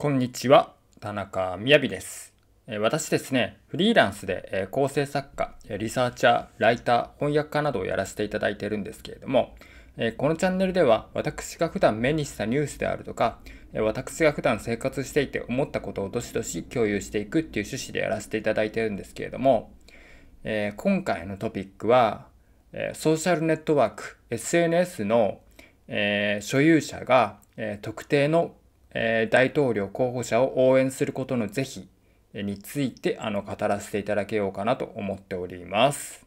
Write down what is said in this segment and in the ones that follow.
こんにちは、田中みやびです。私ですね、フリーランスで構成作家、リサーチャー、ライター、翻訳家などをやらせていただいているんですけれども、このチャンネルでは私が普段目にしたニュースであるとか、私が普段生活していて思ったことをどしどし共有していくっていう趣旨でやらせていただいているんですけれども、今回のトピックは、ソーシャルネットワーク、SNS の所有者が特定のえー、大統領候補者を応援することの是非についてあの語らせていただけようかなと思っております。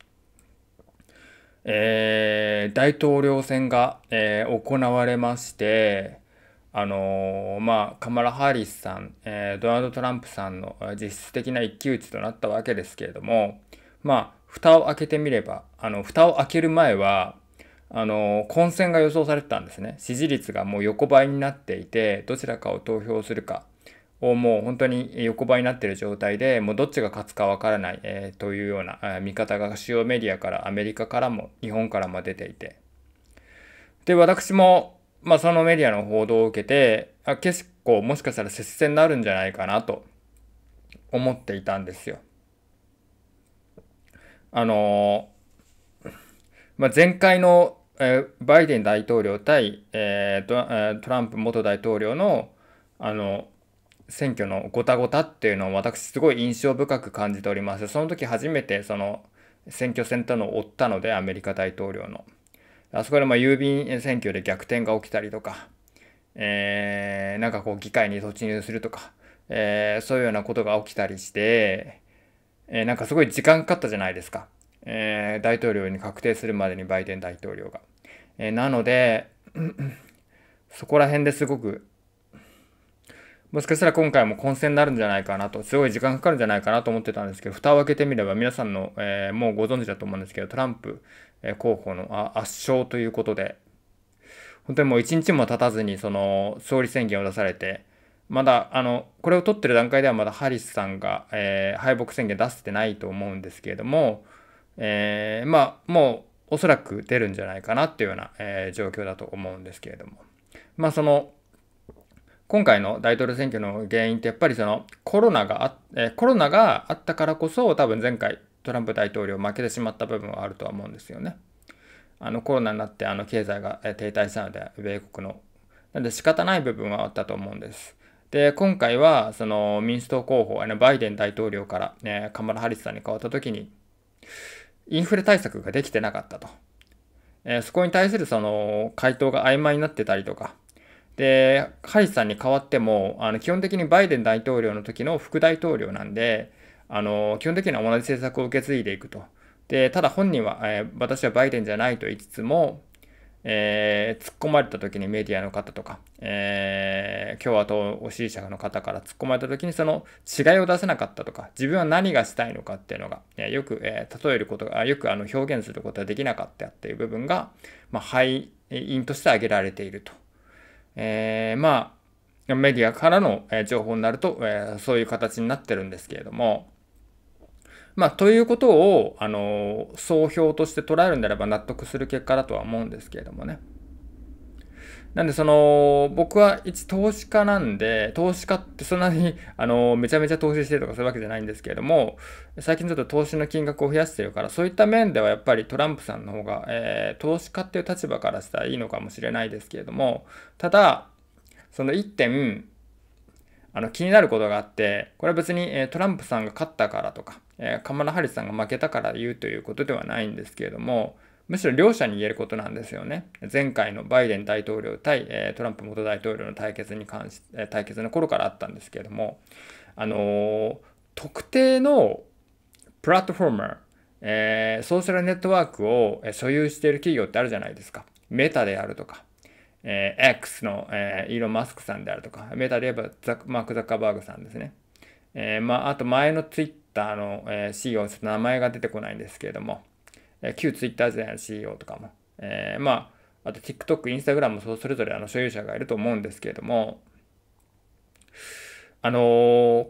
えー、大統領選が、えー、行われまして、あのー、まあ、カマラ・ハリスさん、えドナルド・トランプさんの実質的な一騎打ちとなったわけですけれども、まあ、蓋を開けてみれば、あの、蓋を開ける前は、あの混戦が予想されてたんですね支持率がもう横ばいになっていてどちらかを投票するかをもう本当に横ばいになっている状態でもうどっちが勝つかわからない、えー、というような、え見方が主要メディアからアメリカからも日本からも出ていてで私も、まあ、そのメディアの報道を受けてあ結構もしかしたら接戦になるんじゃないかなと思っていたんですよ。あのー、まあ、前回のバイデン大統領対、えトランプ元大統領のあの選挙のごたごたっていうのを私すごい印象深く感じております。その時初めてその選挙戦とのを追ったのでアメリカ大統領の。あそこでま郵便選挙で逆転が起きたりとか、えー、なんかこう議会に突入するとか、えー、そういうようなことが起きたりして、えー、なんかすごい時間かかったじゃないですか。えー、大統領に確定するまでにバイデン大統領が。えー、なので、そこら辺ですごく、もしかしたら今回も混戦になるんじゃないかなと、すごい時間かかるんじゃないかなと思ってたんですけど、蓋を開けてみれば皆さんの、えー、もうご存知だと思うんですけど、トランプ、え候補の圧勝ということで、本当にもう一日も経たずに、その、総理宣言を出されて、まだ、あの、これを取ってる段階ではまだハリスさんが、えー、敗北宣言出してないと思うんですけれども、えー、まあ、もうおそらく出るんじゃないかなっていうような、えー、状況だと思うんですけれども。まあ、その、今回の大統領選挙の原因ってやっぱりそのコロナがあ、えー、コロナがあったからこそ多分前回トランプ大統領負けてしまった部分はあるとは思うんですよね。あのコロナになってあの経済が停滞したので米国の。なんで仕方ない部分はあったと思うんです。で、今回はその民主党候補、バイデン大統領から、ね、カマラ・ハリスさんに変わった時に、インフレ対策ができてなかったと。えー、そこに対するその回答が曖昧になってたりとか、で、ハリスさんに代わっても、あの基本的にバイデン大統領の時の副大統領なんで、あの基本的には同じ政策を受け継いでいくと。で、ただ本人は、えー、私はバイデンじゃないと言いつつも、えー、突っ込まれた時にメディアの方とか、えー、共和党支持者の方から突っ込まれた時にその違いを出せなかったとか、自分は何がしたいのかっていうのが、えー、よく、えー、例えることが、よくあの表現することができなかったっていう部分が、まあ、敗因として挙げられていると。えー、まあ、メディアからの情報になると、えー、そういう形になってるんですけれども、まあ、ということを、あの、総評として捉えるんであれば納得する結果だとは思うんですけれどもね。なんでその、僕は一投資家なんで、投資家ってそんなに、あの、めちゃめちゃ投資してるとかそういうわけじゃないんですけれども、最近ちょっと投資の金額を増やしてるから、そういった面ではやっぱりトランプさんの方が、えー、投資家っていう立場からしたらいいのかもしれないですけれども、ただ、その一点、あの気になることがあって、これは別に、えトランプさんが勝ったからとか、えカマラ・ハリスさんが負けたから言うということではないんですけれども、むしろ両者に言えることなんですよね。前回のバイデン大統領対、えトランプ元大統領の対決に関し、て、対決の頃からあったんですけれども、あの特定のプラットフォーマえー、ソーシャルネットワークを所有している企業ってあるじゃないですか。メタであるとか、えー、X の、えー、イーロン・マスクさんであるとか、メタで言えばマーク・ザッカーバーグさんですね。えー、まあ、あと前のツイッターの、えー、CEO、ちょっと名前が出てこないんですけれども、えー、旧ツイッター時代の CEO とかも、えー、まあ、あと TikTok、Instagram もそそれぞれあの所有者がいると思うんですけれども、あのー、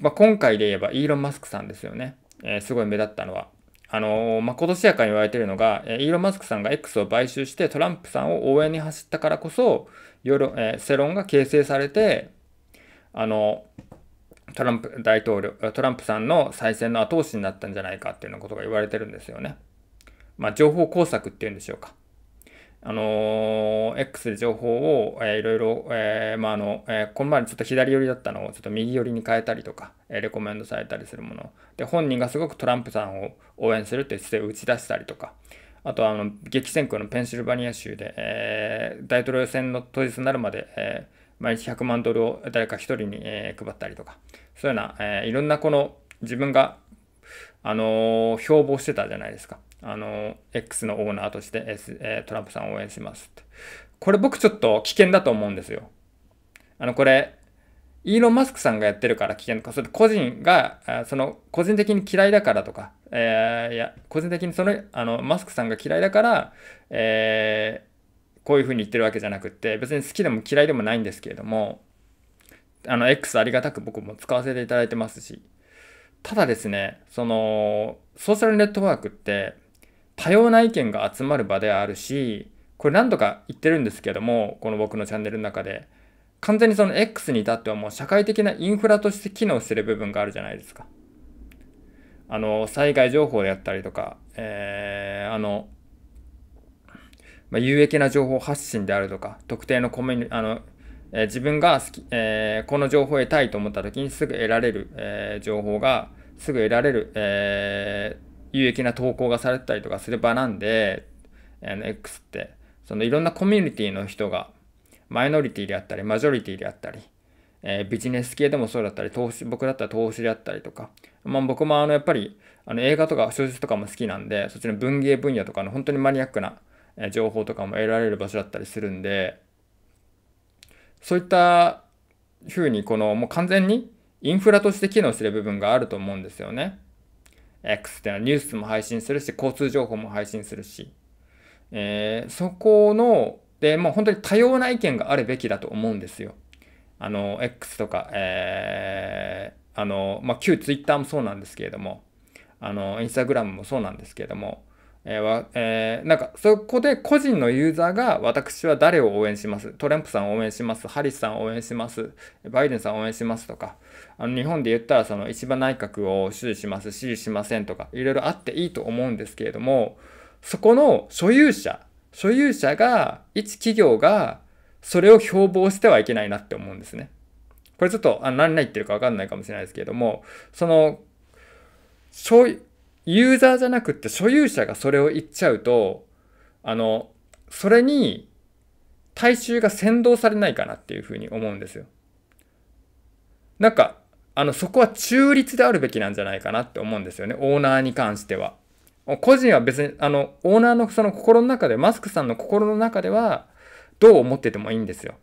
まあ、今回で言えばイーロン・マスクさんですよね。えー、すごい目立ったのは。あのまあ、今年やかに言われているのが、イーロン・マスクさんが X を買収してトランプさんを応援に走ったからこそ、世論えー、世論が形成されて、あのトランプ大統領、トランプさんの再選の後押しになったんじゃないかっていうようなことが言われてるんですよね。まあ、情報工作っていうんでしょうか。あのー、X で情報を、えー、いろいろ、えー、まあ、あの、えー、この前ちょっと左寄りだったのをちょっと右寄りに変えたりとか、えレコメンドされたりするもの。で、本人がすごくトランプさんを応援するって姿勢を打ち出したりとか、あとあの、激戦区のペンシルバニア州で、え大統領選の当日になるまで、え毎日100万ドルを誰か1人に、え配ったりとか、そういうような、えいろんなこの自分が、あの標榜してたじゃないですか。あの、X のオーナーとして、S えトランプさんを応援しますて。これ僕ちょっと危険だと思うんですよ。あの、これ、イーロン・マスクさんがやってるから危険とか、それ個人が、その、個人的に嫌いだからとか、えー、いや、個人的にその、あの、マスクさんが嫌いだから、えー、こういうふうに言ってるわけじゃなくって、別に好きでも嫌いでもないんですけれども、あの、X ありがたく僕も使わせていただいてますし、ただですね、その、ソーシャルネットワークって、多様な意見が集まる場であるしこれ何度か言ってるんですけどもこの僕のチャンネルの中で完全にその X に至ってはもう社会的なインフラとして機能してる部分があるじゃないですか。あの災害情報であったりとか、えー、あの、まあ、有益な情報発信であるとか特定のコミュニあの、えー、自分が好き、えー、この情報を得たいと思った時にすぐ得られる、え情報がすぐ得られる、えー、有益な投稿がされたりとかする場なんで、あの X って、そのいろんなコミュニティの人が、マイノリティであったり、マジョリティであったり、えー、ビジネス系でもそうだったり、投資、僕だったら投資であったりとか、まあ僕もあの、やっぱり、あの映画とか小説とかも好きなんで、そっちの文芸分野とかの本当にマニアックな情報とかも得られる場所だったりするんで、そういったふうに、この、もう完全にインフラとして機能する部分があると思うんですよね。X っていうのはニュースも配信するし、交通情報も配信するし、えー、そこの、で、もう本当に多様な意見があるべきだと思うんですよ。あの、X とか、えー、あの、まあ、旧 Twitter もそうなんですけれども、あの、Instagram もそうなんですけれども、えーえー、なんかそこで個人のユーザーが私は誰を応援しますトランプさんを応援しますハリスさんを応援しますバイデンさんを応援しますとかあの日本で言ったらその石破内閣を支持します支持しませんとかいろいろあっていいと思うんですけれどもそこの所有者所有者が一企業がそれを標榜してはいけないなって思うんですね。これちょっとあ何言ってるか分かんないかもしれないですけれどもその所有ユーザーじゃなくって所有者がそれを言っちゃうと、あの、それに大衆が先導されないかなっていうふうに思うんですよ。なんか、あの、そこは中立であるべきなんじゃないかなって思うんですよね。オーナーに関しては。個人は別に、あの、オーナーのその心の中で、マスクさんの心の中では、どう思っててもいいんですよ。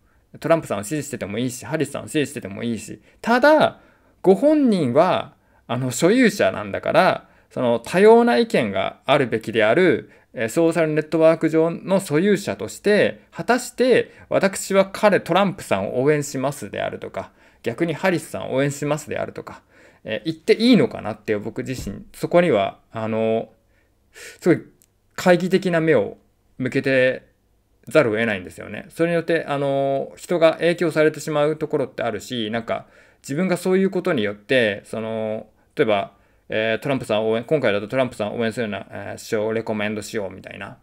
トランプさんを支持しててもいいし、ハリスさんを支持しててもいいし、ただ、ご本人は、あの、所有者なんだから、その多様な意見があるべきであるソーシャルネットワーク上の所有者として、果たして私は彼トランプさんを応援しますであるとか、逆にハリスさんを応援しますであるとか、え言っていいのかなって僕自身、そこには、あの、すごい懐疑的な目を向けてざるを得ないんですよね。それによって、あの、人が影響されてしまうところってあるし、なんか自分がそういうことによって、その、例えば、えー、トランプさんを応援、今回だとトランプさんを応援するような、えー、首相をレコメンドしようみたいな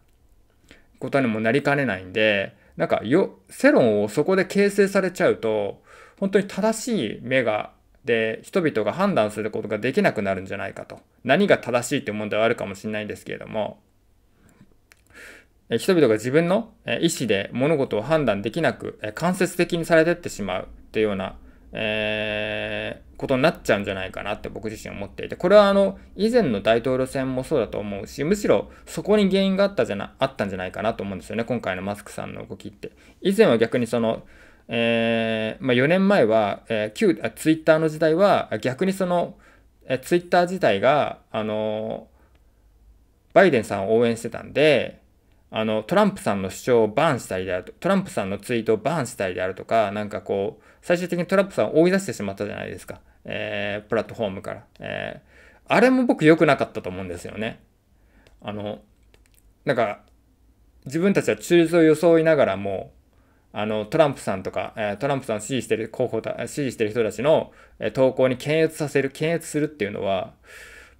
ことにもなりかねないんで、なんかよ、世論をそこで形成されちゃうと、本当に正しい目が、で、人々が判断することができなくなるんじゃないかと。何が正しいっていう問題はあるかもしれないんですけれども、人々が自分の意思で物事を判断できなく、間接的にされてってしまうっていうようなえー、ことになっちゃうんじゃないかなって僕自身思っていて、これはあの、以前の大統領選もそうだと思うし、むしろそこに原因があったじゃな、あったんじゃないかなと思うんですよね、今回のマスクさんの動きって。以前は逆にその、えー、まあ、4年前は、えー、旧あ、ツイッターの時代は、逆にその、えツイッター自体が、あのバイデンさんを応援してたんで、あの、トランプさんの主張をバーンしたりであると、トランプさんのツイートをバーンしたりであるとか、なんかこう、最終的にトランプさんを追い出してしまったじゃないですか。えー、プラットフォームから。えー、あれも僕良くなかったと思うんですよね。あの、なんか、自分たちは中立を装いながらも、あの、トランプさんとか、えトランプさん支持してる候補た、支持してる人たちの、え投稿に検閲させる、検閲するっていうのは、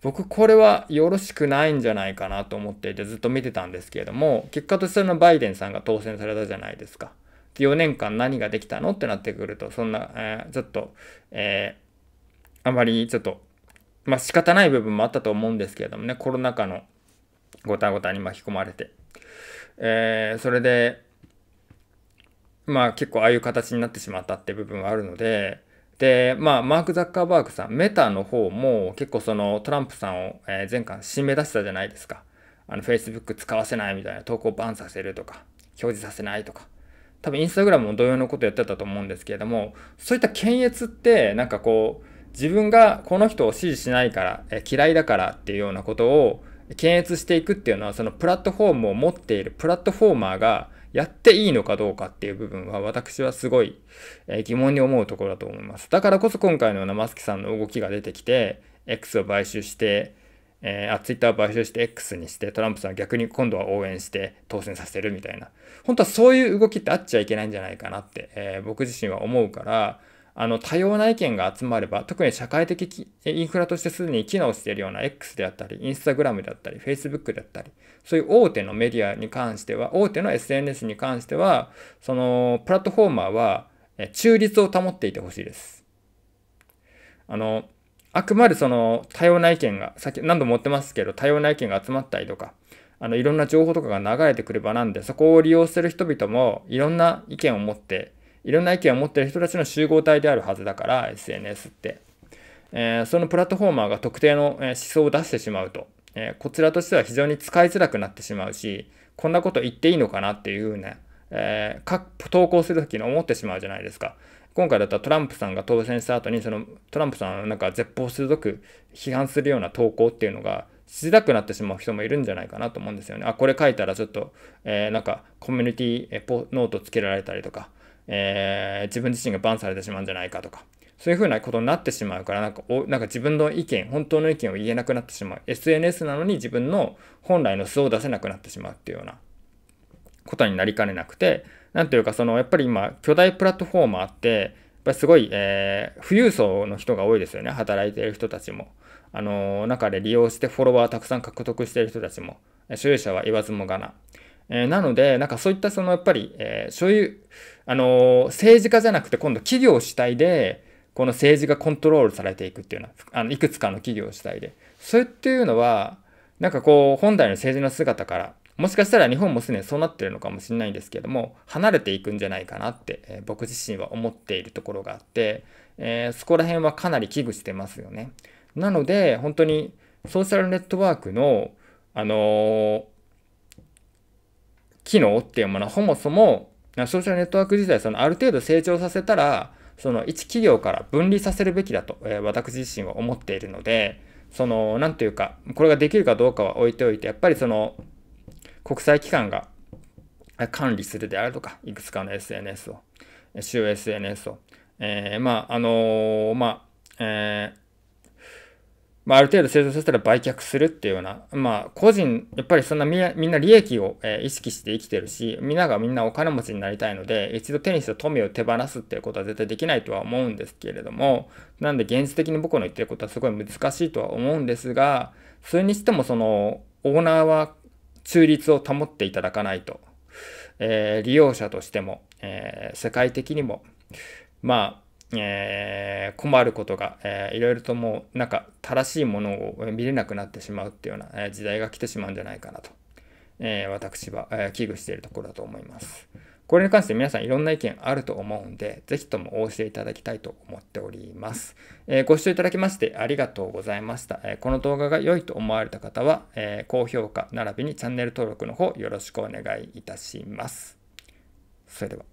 僕これはよろしくないんじゃないかなと思っていてずっと見てたんですけれども結果としてのバイデンさんが当選されたじゃないですか。4年間何ができたのってなってくるとそんな、えー、ちょっと、えー、あまりちょっとまあ仕方ない部分もあったと思うんですけれどもねコロナ禍のごたごたに巻き込まれて、えー、それでまあ結構ああいう形になってしまったって部分はあるのでで、まあ、マーク・ザッカーバーグさん、メタの方も結構そのトランプさんを、え前回締め出したじゃないですか。あの、Facebook 使わせないみたいな投稿バンさせるとか、表示させないとか。多分インスタグラムも同様のことやってたと思うんですけれども、そういった検閲ってなんかこう、自分がこの人を支持しないから、え嫌いだからっていうようなことを検閲していくっていうのは、そのプラットフォームを持っているプラットフォーマーがやっていいのかどうかっていう部分は私はすごい、え疑問に思うところだと思います。だからこそ今回のようなマスキさんの動きが出てきて、X を買収して、えー、あ、ツイッターを買収して X にして、トランプさん逆に今度は応援して当選させるみたいな。本当はそういう動きってあっちゃいけないんじゃないかなって、えー、僕自身は思うから、あの多様な意見が集まれば特に社会的インフラとしてすでに機能しているような X であったり Instagram であったり Facebook であったりそういう大手のメディアに関しては大手の SNS に関してはそのプラットフォーマーは中立を保っていてほしいです。あのあくまでその多様な意見が、さっき何度も言ってますけど、多様な意見が集まったりとか、あのいろんな情報とかが流れてくる場なんで、そこを利用する人々もいろんな意見を持って、いろんな意見を持ってる人たちの集合体であるはずだから、SNS って。えー、そのプラットフォーマーが特定の思想を出してしまうと、えー、こちらとしては非常に使いづらくなってしまうし、こんなこと言っていいのかなっていうふうな、えー、投稿するときに思ってしまうじゃないですか。今回だったらトランプさんが当選した後に、そのトランプさんをなんか絶望鋭く批判するような投稿っていうのがしづらくなってしまう人もいるんじゃないかなと思うんですよね。あ、これ書いたらちょっと、えー、なんかコミュニティノートつけられたりとか、えー、自分自身がバンされてしまうんじゃないかとか、そういうふうなことになってしまうから、なんかお、なんか自分の意見、本当の意見を言えなくなってしまう。SNS なのに自分の本来の素を出せなくなってしまうっていうようなことになりかねなくて、なんというか、その、やっぱり今、巨大プラットフォーマーって、やっぱりすごい、えー、富裕層の人が多いですよね、働いている人たちも。あのー、中で利用してフォロワーたくさん獲得している人たちも、所有者は言わずもがな。えー、なので、なんかそういったそのやっぱり、えー、そういう、あのー、政治家じゃなくて今度企業主体で、この政治がコントロールされていくっていうのは、あのいくつかの企業主体で。それっていうのは、なんかこう、本来の政治の姿から、もしかしたら日本もすでにそうなってるのかもしれないんですけども、離れていくんじゃないかなって、えー、僕自身は思っているところがあって、えー、そこら辺はかなり危惧してますよね。なので、本当にソーシャルネットワークの、あのー機能っていうものはそもそもソーシャルネットワーク自体そのある程度成長させたらその一企業から分離させるべきだと、え私自身は思っているのでその何というかこれができるかどうかは置いておいてやっぱりその国際機関が管理するであるとかいくつかの SNS を主要 SNS を、えー、まああのー、まあえーまあ、ある程度製造させたら売却するっていうような、まあ、個人、やっぱりそんなみんな利益を、え意識して生きてるし、みんながみんなお金持ちになりたいので、一度手にした富を手放すっていうことは絶対できないとは思うんですけれども、なんで現実的に僕の言ってることはすごい難しいとは思うんですが、それにしてもその、オーナーは中立を保っていただかないと、えー、利用者としても、えー、世界的にも、まあ、えー、困ることが、えー、いろいろともうなんか正しいものを見れなくなってしまうっていうような、え時代が来てしまうんじゃないかなと、えー、私は、え危惧しているところだと思います。これに関して皆さんいろんな意見あると思うんで、ぜひともお教えいただきたいと思っております。えー、ご視聴いただきましてありがとうございました。えー、この動画が良いと思われた方は、えー、高評価並びにチャンネル登録の方よろしくお願いいたします。それでは。